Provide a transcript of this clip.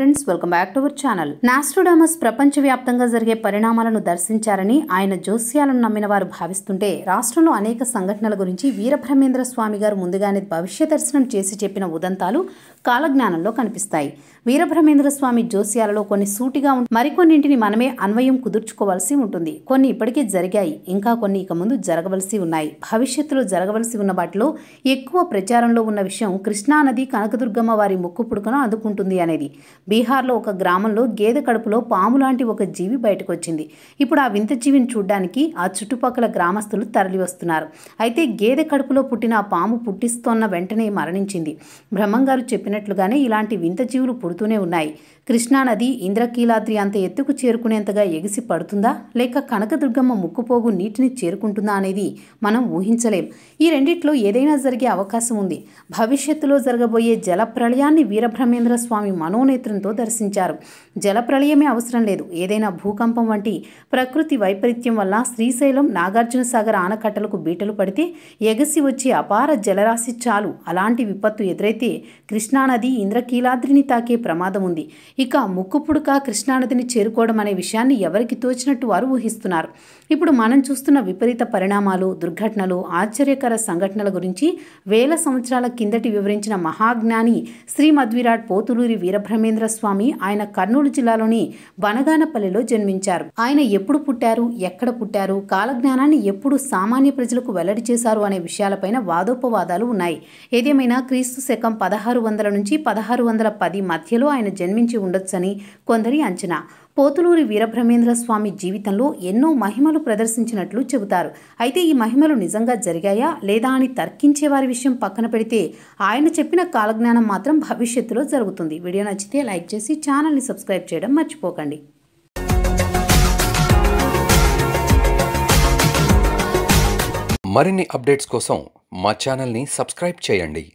friends welcome back to our channel Nostradamus ప్రపంచవ్యాప్తంగా జరిగే పరిణామాలను దర్శించారని ఆయన జోస్యాలను నమ్మిన వారు భావిస్తుంటే రాష్ట్రంలో అనేక సంఘటనల గురించి వీరబ్రహ్మేంద్ర స్వామి గారు ముందుగానే భవిష్య దర్శనం చేసి చెప్పిన ఉదంతాలు కాలజ్ఞానంలో కనిపిస్తాయి వీరబ్రహ్మేంద్ర స్వామి జోస్యాలలో కొన్ని సూటిగా మరికొన్నింటిని మనమే అన్వయం కుదుర్చుకోవాల్సి ఉంటుంది కొన్ని ఇప్పటికే జరిగాయి ఇంకా కొన్ని ఇక ముందు జరగవలసి ఉన్నాయి భవిష్యత్తులో జరగవలసి ఉన్న వాటిలో ఎక్కువ ప్రచారంలో ఉన్న విషయం కృష్ణానది కనకదుర్గమ్మ వారి ముక్కు పుడుకను అందుకుంటుంది అనేది బీహార్లో ఒక గ్రామంలో గేదె కడుపులో పాము లాంటి ఒక జీవి బయటకు వచ్చింది ఇప్పుడు ఆ వింత జీవిని చూడ్డానికి ఆ చుట్టుపక్కల గ్రామస్తులు తరలివస్తున్నారు అయితే గేదె కడుపులో పుట్టిన ఆ పాము పుట్టిస్తోన్న వెంటనే మరణించింది బ్రహ్మంగారు చెప్పినట్లుగానే ఇలాంటి వింత జీవులు పుడుతూనే ఉన్నాయి కృష్ణానది ఇంద్రకీలాద్రి అంత ఎత్తుకు చేరుకునేంతగా ఎగిసి పడుతుందా లేక కనకదుర్గమ్మ ముక్కుపోగు నీటిని చేరుకుంటుందా అనేది మనం ఊహించలేం ఈ రెండిట్లో ఏదైనా జరిగే అవకాశం ఉంది భవిష్యత్తులో జరగబోయే జల ప్రళయాన్ని వీరబ్రహ్మేంద్ర స్వామి మనోనేత్రంతో దర్శించారు జల ప్రళయమే అవసరం లేదు ఏదైనా భూకంపం వంటి ప్రకృతి వైపరీత్యం వల్ల శ్రీశైలం నాగార్జున సాగర్ ఆనకట్టలకు బీటలు పడితే ఎగసి వచ్చే అపార జలరాశి చాలు అలాంటి విపత్తు ఎదురైతే కృష్ణానది ఇంద్రకీలాద్రిని తాకే ప్రమాదం ఉంది ఇక ముక్కుపుడుక కృష్ణానదిని చేరుకోవడం అనే విషయాన్ని ఎవరికి తోచినట్టు వారు ఊహిస్తున్నారు ఇప్పుడు మనం చూస్తున్న విపరీత పరిణామాలు దుర్ఘటనలు ఆశ్చర్యకర సంఘటనల గురించి వేల సంవత్సరాల కిందటి వివరించిన మహాజ్ఞాని శ్రీ మధ్విరాట్ పోతులూరి వీరబ్రహ్మేంద్ర స్వామి ఆయన కర్నూలు జిల్లాలోని బనగానపల్లిలో జన్మించారు ఆయన ఎప్పుడు పుట్టారు ఎక్కడ పుట్టారు కాలజ్ఞానాన్ని ఎప్పుడు సామాన్య ప్రజలకు వెల్లడి చేశారు అనే విషయాలపైన వాదోపవాదాలు ఉన్నాయి ఏదేమైనా క్రీస్తు శకం పదహారు వందల నుంచి పదహారు వందల పది మధ్యలో ఆయన జన్మించి ఉండొచ్చని కొందరి అంచనా పోతులూరి వీరబ్రహ్మేంద్ర స్వామి జీవితంలో ఎన్నో మహిమలు ప్రదర్శించినట్లు చెబుతారు అయితే ఈ మహిమలు నిజంగా జరిగాయా లేదా అని తర్కించే వారి విషయం పక్కన పెడితే ఆయన చెప్పిన కాలజ్ఞానం మాత్రం భవిష్యత్తులో జరుగుతుంది వీడియో నచ్చితే లైక్ చేసి ఛానల్ని సబ్స్క్రైబ్ చేయడం మర్చిపోకండి మరిన్ని అప్డేట్స్ కోసం మా ఛానల్ని సబ్స్క్రైబ్ చేయండి